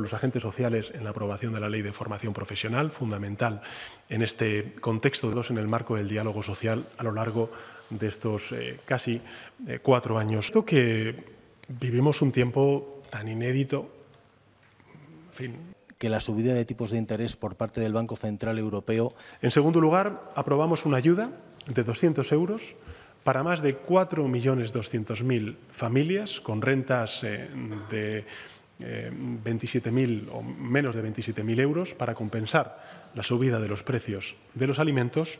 los agentes sociales en la aprobación de la ley de formación profesional, fundamental en este contexto, en el marco del diálogo social a lo largo de estos eh, casi eh, cuatro años. Esto que vivimos un tiempo tan inédito, que la subida de tipos de interés por parte del Banco Central Europeo. En segundo lugar, aprobamos una ayuda de 200 euros para más de 4.200.000 familias con rentas eh, de eh, 27.000 o menos de 27.000 euros para compensar la subida de los precios de los alimentos